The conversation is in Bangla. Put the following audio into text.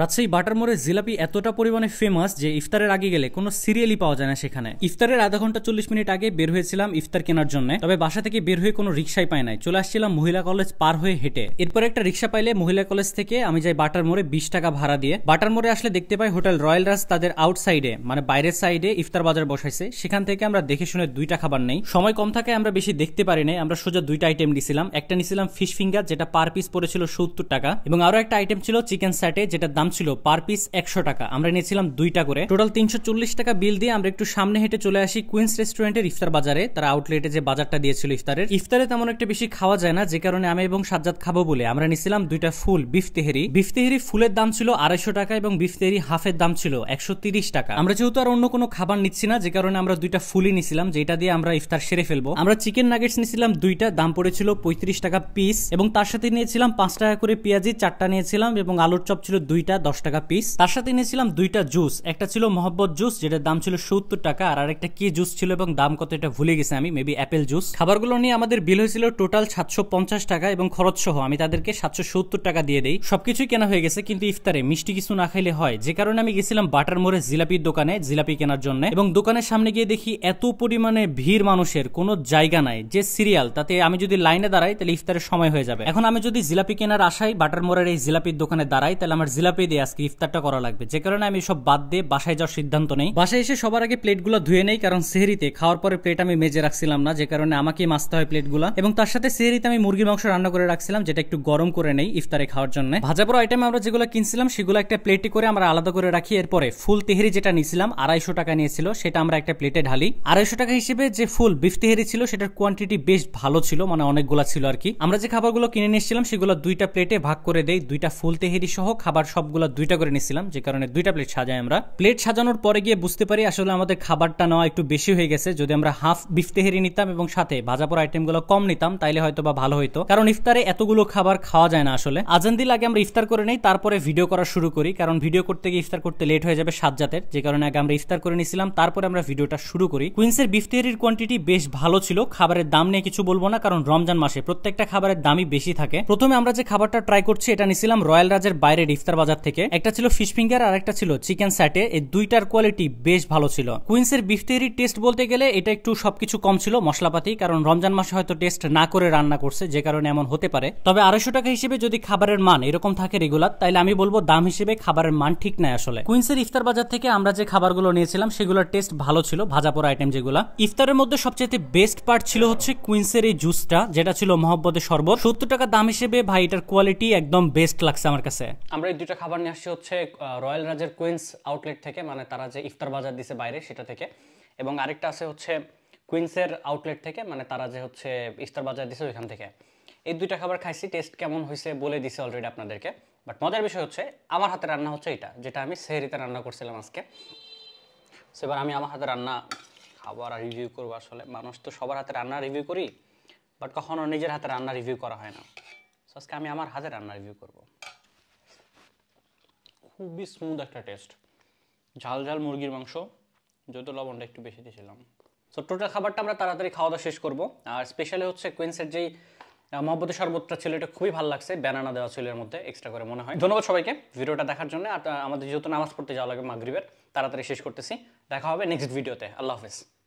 রাজশাহী বাটার জিলাপি এতটা পরিমাণে ফেমাস যে ইফতারের আগে গেলে কোনো সিরিয়ালই পাওয়া যায় না সেখানে ইফতারের আধা ঘন্টা চল্লিশ মিনিট আগে বের হয়েছিলাম ইফতার কেনার জন্য তবে বাসা থেকে বের হয়ে কোনো রিক্সাই পাই নাই চলে আসছিলাম মহিলা কলেজ পার হয়ে হেঁটে এরপর একটা রিক্সা পাইলে মহিলা কলেজ থেকে আমি যাই বাটার মোড়ে বিশ টাকা ভাড়া দিয়ে বাটার মোড়ে আসলে দেখতে পাই হোটেল রয়্যাল রাজ তাদের আউটসাইডে মানে বাইরের সাইডে ইফতার বাজার বসাইছে সেখান থেকে আমরা দেখে শুনে দুইটা খাবার নেই সময় কম থাকায় আমরা বেশি দেখতে পারি নাই আমরা সোজা দুইটা আইটেম নিছিলাম একটা নিছিলাম ফিশ ফিঙ্গার যেটা পার পিস পড়েছিল সত্তর টাকা এবং আরো একটা আইটেম ছিল চিকেন স্যাটে যেটা দাম ছিল পার পিস একশো টাকা আমরা নিয়েছিলাম দুইটা করে টোটাল তিনশো টাকা বিল দিয়ে আমরা একটু সামনে হেঁটে চলে আসি কুইন্স রেস্টুরেন্টের ইফতার বাজারে তারা আউটলেটে যে বাজারটা দিয়েছিল ইফতারের ইফতারে তেমন একটা বেশি খাওয়া যায় না যে কারণে আমি এবং সাজ্জাদ খাবো বলে আমরা নিয়েছিলাম দুইটা ফুল বিফ তেহেরি বিফ তেহেরি ফুলের দাম ছিল আড়াইশো টাকা এবং বিফ তেহেরি হাফের দাম ছিল একশো টাকা আমরা যেহেতু আর অন্য কোনো খাবার নিচ্ছি না যে কারণে আমরা দুইটা ফুলই নিছিলাম যেটা দিয়ে আমরা ইফতার সেরে ফেলবো আমরা চিকেন নাগেটস নিয়েছিলাম দুইটা দাম পড়েছিল পঁয়ত্রিশ টাকা পিস এবং তার সাথে নিয়েছিলাম পাঁচ টাকা করে পেঁয়াজি চারটা নিয়েছিলাম এবং আলুর চপ ছিল দুইটা দুইটা দশ টাকা পিস তার সাথে নিয়েছিলাম দুইটা জুস একটা ছিল মহব্বত জুস যেটার দাম ছিল সত্তর টাকা আর আরেকটা কি জুস ছিল এবং দাম কত এটা ভুলে গেছি আমি মেবি অ্যাপেল জুস খাবারগুলো নিয়ে আমাদের বিল হয়েছিল টোটাল সাতশো পঞ্চাশ টাকা এবং খরচ সহ আমি তাদেরকে সাতশো সত্তর টাকা দিয়ে দিই সবকিছুই কেনা হয়ে গেছে কিন্তু ইফতারে মিষ্টি কিছু না খাইলে হয় যে কারণে আমি গেছিলাম বাটার মোড়ে জিলাপির দোকানে জিলাপি কেনার জন্য এবং দোকানের সামনে গিয়ে দেখি এত পরিমাণে ভিড় মানুষের কোনো জায়গা নাই যে সিরিয়াল তাতে আমি যদি লাইনে দাঁড়াই তাহলে ইফতারের সময় হয়ে যাবে এখন আমি যদি জিলাপি কেনার আশাই বাটার মোড়ের এই জিলাপির দোকানে দাঁড়াই তাহলে আমার জিলাপি পেয়ে দিয়ে আজকে ইফতারটা করা লাগবে যে কারণে আমি সব বাদ দিয়ে বাসায় যাওয়ার সিদ্ধান্ত নেই বাসায় এসে সবার আগে প্লেটগুলো ধুয়ে নেই কারণ সেহরিতে খাওয়ার পরে প্লেট আমি মেজে রাখছিলাম না যে কারণে আমাকেই মাসতে হয় প্লেটগুলো এবং তার সাথে সেহরিতে আমি মুরগির মাংস রান্না করে রাখছিলাম যেটা একটু গরম করে নেই ইফতারে খাওয়ার জন্য ভাজা পড়া আইটেম আমরা যেগুলো কিনছিলাম সেগুলো একটা প্লেটে করে আমরা আলাদা করে রাখি এরপরে ফুল তেহরি যেটা নিয়েছিলাম আড়াইশো টাকা নিয়েছিল সেটা আমরা একটা প্লেটে ঢালি আড়াইশো টাকা হিসেবে যে ফুল বিফ তেহরি ছিল সেটার কোয়ান্টিটি বেশ ভালো ছিল মানে অনেকগুলো ছিল আর কি আমরা যে খাবারগুলো কিনে নিয়েছিলাম সেগুলো দুইটা প্লেটে ভাগ করে দেই দুইটা ফুল তেহেরি সহ খাবার সব সবগুলা দুইটা করে নিয়েছিলাম যে কারণে দুইটা প্লেট সাজাই আমরা প্লেট সাজানোর পরে গিয়ে বুঝতে পারি আসলে আমাদের খাবারটা নেওয়া একটু বেশি হয়ে গেছে যদি আমরা হাফ বিফ তেহেরি নিতাম এবং সাথে ভাজা পোড়া আইটেমগুলো কম নিতাম তাইলে হয়তো বা ভালো হইতো কারণ ইফতারে এতগুলো খাবার খাওয়া যায় না আসলে আজান দিল আগে আমরা ইফতার করে নেই তারপরে ভিডিও করা শুরু করি কারণ ভিডিও করতে গিয়ে ইফতার করতে লেট হয়ে যাবে সাত জাতের যে কারণে আগে আমরা ইফতার করে নিয়েছিলাম তারপরে আমরা ভিডিওটা শুরু করি কুইন্সের বিফ তেহারির কোয়ান্টিটি বেশ ভালো ছিল খাবারের দাম নিয়ে কিছু বলবো না কারণ রমজান মাসে প্রত্যেকটা খাবারের দামই বেশি থাকে প্রথমে আমরা যে খাবারটা ট্রাই করছি এটা নিছিলাম রয়্যাল রাজের বাইরের ইফতার বাজার থেকে একটা ছিল ফিশ ফিঙ্গার আর একটা ছিল চিকেন স্যাটে এই দুইটার কোয়ালিটি বেশ ভালো ছিল কুইন্সের বিফ তেরি টেস্ট বলতে গেলে এটা একটু সবকিছু কম ছিল মশলাপাতি কারণ রমজান মাসে হয়তো টেস্ট না করে রান্না করছে যে কারণে এমন হতে পারে তবে আড়াইশো টাকা হিসেবে যদি খাবারের মান এরকম থাকে রেগুলার তাহলে আমি বলবো দাম হিসেবে খাবারের মান ঠিক নাই আসলে কুইন্সের ইফতার বাজার থেকে আমরা যে খাবারগুলো নিয়েছিলাম সেগুলোর টেস্ট ভালো ছিল ভাজা পোড়া আইটেম যেগুলো ইফতারের মধ্যে সবচেয়ে বেস্ট পার্ট ছিল হচ্ছে কুইন্সের এই জুসটা যেটা ছিল মহব্বতের শরবত সত্তর টাকা দাম হিসেবে ভাই এটার কোয়ালিটি একদম বেস্ট লাগছে আমার কাছে আমরা এই দুটা খাবার খাবার নিয়ে আসছি হচ্ছে রয়্যাল রাজের কুইন্স আউটলেট থেকে মানে তারা যে ইফতার বাজার দিছে বাইরে সেটা থেকে এবং আরেকটা আছে হচ্ছে কুইন্সের আউটলেট থেকে মানে তারা যে হচ্ছে ইফতার বাজার দিছে ওইখান থেকে এই দুইটা খাবার খাইছি টেস্ট কেমন হয়েছে বলে দিছে অলরেডি আপনাদেরকে বাট মজার বিষয় হচ্ছে আমার হাতে রান্না হচ্ছে এটা যেটা আমি সেহরিতে রান্না করছিলাম আজকে সেবার আমি আমার হাতে রান্না খাবার আর রিভিউ করবো আসলে মানুষ তো সবার হাতে রান্না রিভিউ করি বাট কখনো নিজের হাতে রান্না রিভিউ করা হয় না সো আজকে আমি আমার হাতে রান্না রিভিউ করবো খুবই স্মুথ একটা টেস্ট ঝাল ঝাল মুরগির মাংস যদি লবণটা একটু বেশি দিয়েছিলাম সো টোটাল খাবারটা আমরা তাড়াতাড়ি খাওয়া দাওয়া শেষ করবো আর স্পেশালি হচ্ছে কুইন্সের যেই মহব্বতের শরবতটা ছিল এটা খুবই ভালো লাগছে ব্যানানা দেওয়া ছিল এর মধ্যে এক্সট্রা করে মনে হয় ধন্যবাদ সবাইকে ভিডিওটা দেখার জন্য আর আমাদের যেহেতু নামাজ পড়তে যাওয়া লাগে মাগরিবের তাড়াতাড়ি শেষ করতেছি দেখা হবে নেক্সট ভিডিওতে আল্লাহ হাফেজ